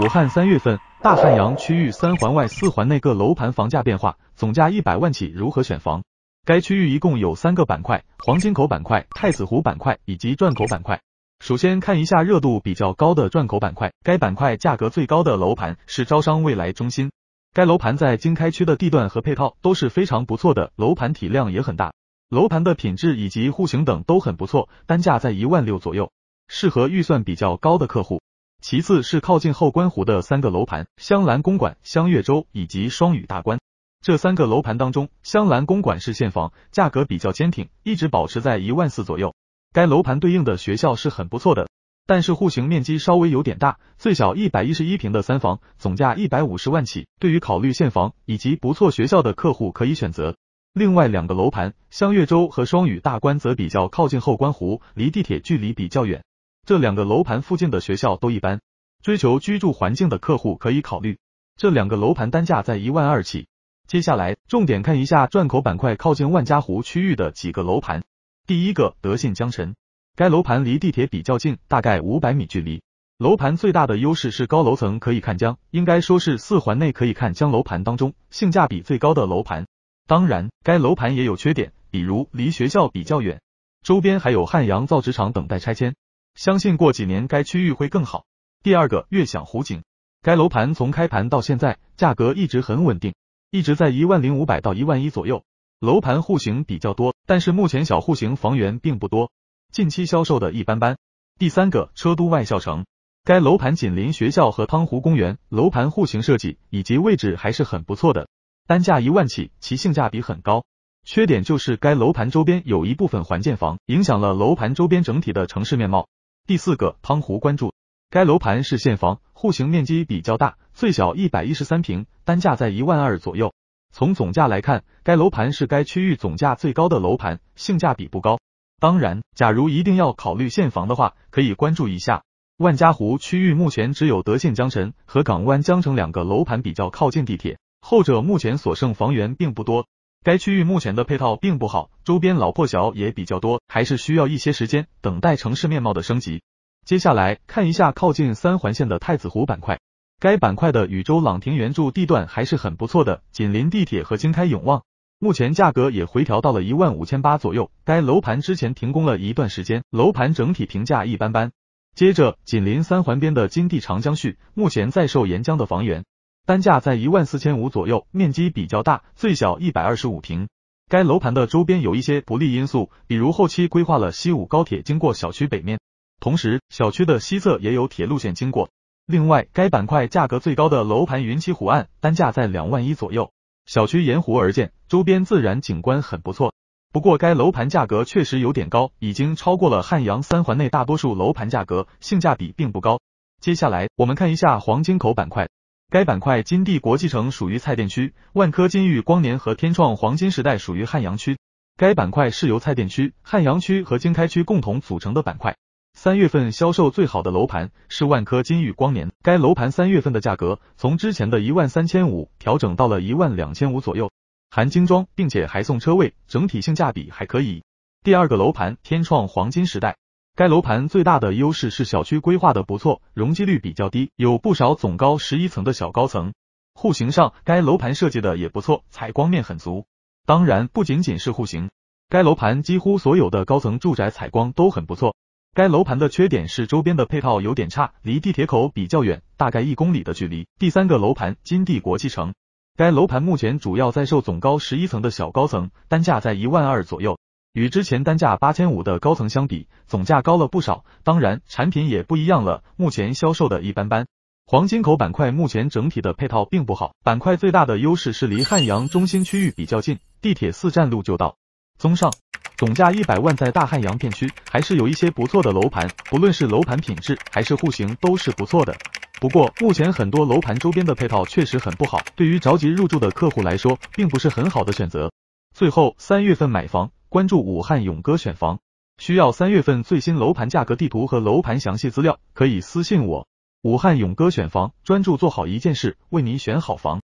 武汉三月份大汉阳区域三环外四环内各楼盘房价变化，总价一百万起如何选房？该区域一共有三个板块：黄金口板块、太子湖板块以及转口板块。首先看一下热度比较高的转口板块，该板块价格最高的楼盘是招商未来中心。该楼盘在经开区的地段和配套都是非常不错的，楼盘体量也很大，楼盘的品质以及户型等都很不错，单价在一万六左右，适合预算比较高的客户。其次是靠近后官湖的三个楼盘：香兰公馆、香月洲以及双语大观。这三个楼盘当中，香兰公馆是现房，价格比较坚挺，一直保持在一万四左右。该楼盘对应的学校是很不错的，但是户型面积稍微有点大，最小一百一十一平的三房，总价一百五十万起。对于考虑现房以及不错学校的客户可以选择。另外两个楼盘香月洲和双语大观则比较靠近后官湖，离地铁距离比较远。这两个楼盘附近的学校都一般，追求居住环境的客户可以考虑。这两个楼盘单价在一万二起。接下来重点看一下转口板块靠近万家湖区域的几个楼盘。第一个德信江城，该楼盘离地铁比较近，大概五百米距离。楼盘最大的优势是高楼层可以看江，应该说是四环内可以看江楼盘当中性价比最高的楼盘。当然，该楼盘也有缺点，比如离学校比较远，周边还有汉阳造纸厂等待拆迁。相信过几年该区域会更好。第二个悦享湖景，该楼盘从开盘到现在价格一直很稳定，一直在一万零五百到一万一左右。楼盘户型比较多，但是目前小户型房源并不多，近期销售的一般般。第三个车都外校城，该楼盘紧邻学校和汤湖公园，楼盘户型设计以及位置还是很不错的，单价一万起，其性价比很高。缺点就是该楼盘周边有一部分还建房，影响了楼盘周边整体的城市面貌。第四个汤湖关注，该楼盘是现房，户型面积比较大，最小一百一十三平，单价在一万二左右。从总价来看，该楼盘是该区域总价最高的楼盘，性价比不高。当然，假如一定要考虑现房的话，可以关注一下万家湖区域。目前只有德信江城和港湾江城两个楼盘比较靠近地铁，后者目前所剩房源并不多。该区域目前的配套并不好，周边老破小也比较多，还是需要一些时间等待城市面貌的升级。接下来看一下靠近三环线的太子湖板块，该板块的禹州朗庭原著地段还是很不错的，紧邻地铁和经开永旺，目前价格也回调到了一万五千八左右。该楼盘之前停工了一段时间，楼盘整体评价一般般。接着，紧邻三环边的金地长江旭，目前在售沿江的房源。单价在一万四千五左右，面积比较大，最小一百二十五平。该楼盘的周边有一些不利因素，比如后期规划了西武高铁经过小区北面，同时小区的西侧也有铁路线经过。另外，该板块价格最高的楼盘云栖湖岸，单价在两万一左右。小区沿湖而建，周边自然景观很不错。不过，该楼盘价格确实有点高，已经超过了汉阳三环内大多数楼盘价格，性价比并不高。接下来，我们看一下黄金口板块。该板块金地国际城属于蔡甸区，万科金域光年和天创黄金时代属于汉阳区。该板块是由蔡甸区、汉阳区和经开区共同组成的板块。三月份销售最好的楼盘是万科金域光年，该楼盘三月份的价格从之前的一万三千五调整到了一万两千五左右，含精装，并且还送车位，整体性价比还可以。第二个楼盘天创黄金时代。该楼盘最大的优势是小区规划的不错，容积率比较低，有不少总高十一层的小高层。户型上，该楼盘设计的也不错，采光面很足。当然，不仅仅是户型，该楼盘几乎所有的高层住宅采光都很不错。该楼盘的缺点是周边的配套有点差，离地铁口比较远，大概一公里的距离。第三个楼盘金地国际城，该楼盘目前主要在售总高十一层的小高层，单价在一万二左右。与之前单价八千五的高层相比，总价高了不少，当然产品也不一样了。目前销售的一般般。黄金口板块目前整体的配套并不好，板块最大的优势是离汉阳中心区域比较近，地铁四站路就到。综上，总价一百万在大汉阳片区还是有一些不错的楼盘，不论是楼盘品质还是户型都是不错的。不过目前很多楼盘周边的配套确实很不好，对于着急入住的客户来说，并不是很好的选择。最后，三月份买房。关注武汉勇哥选房，需要三月份最新楼盘价格地图和楼盘详细资料，可以私信我。武汉勇哥选房，专注做好一件事，为您选好房。